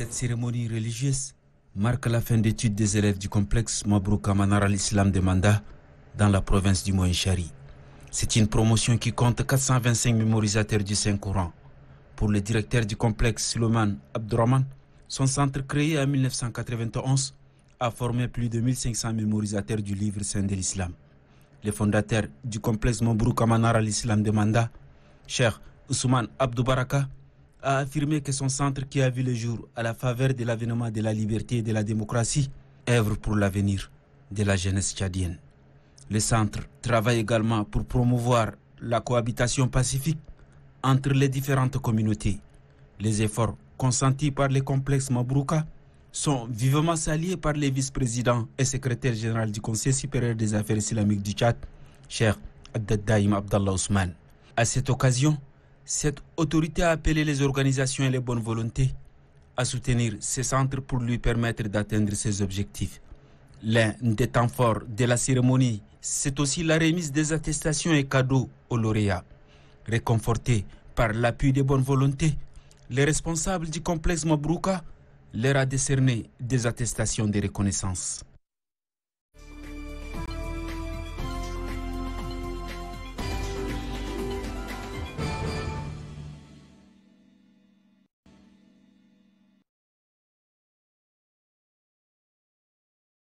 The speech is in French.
Cette cérémonie religieuse marque la fin d'études des élèves du complexe Mabrouka Manar al-Islam de Manda dans la province du Chari. C'est une promotion qui compte 425 mémorisateurs du Saint-Coran. Pour le directeur du complexe Suleiman Abdurrahman, son centre créé en 1991 a formé plus de 1500 mémorisateurs du livre saint de l'islam. Les fondateurs du complexe Mabrouka Manar al-Islam de Manda, Cheikh Ousmane Abdoubaraka, a affirmé que son centre qui a vu le jour à la faveur de l'avènement de la liberté et de la démocratie œuvre pour l'avenir de la jeunesse tchadienne. Le centre travaille également pour promouvoir la cohabitation pacifique entre les différentes communautés. Les efforts consentis par les complexes Mabrouka sont vivement salués par les vice-présidents et secrétaire général du Conseil supérieur des affaires islamiques du Tchad, Cheikh Abdel Daim Abdallah Ousmane. À cette occasion, cette autorité a appelé les organisations et les bonnes volontés à soutenir ces centres pour lui permettre d'atteindre ses objectifs. L'un des temps forts de la cérémonie, c'est aussi la remise des attestations et cadeaux aux lauréats. Réconfortés par l'appui des bonnes volontés, les responsables du complexe Mabrouka leur a décerné des attestations de reconnaissance.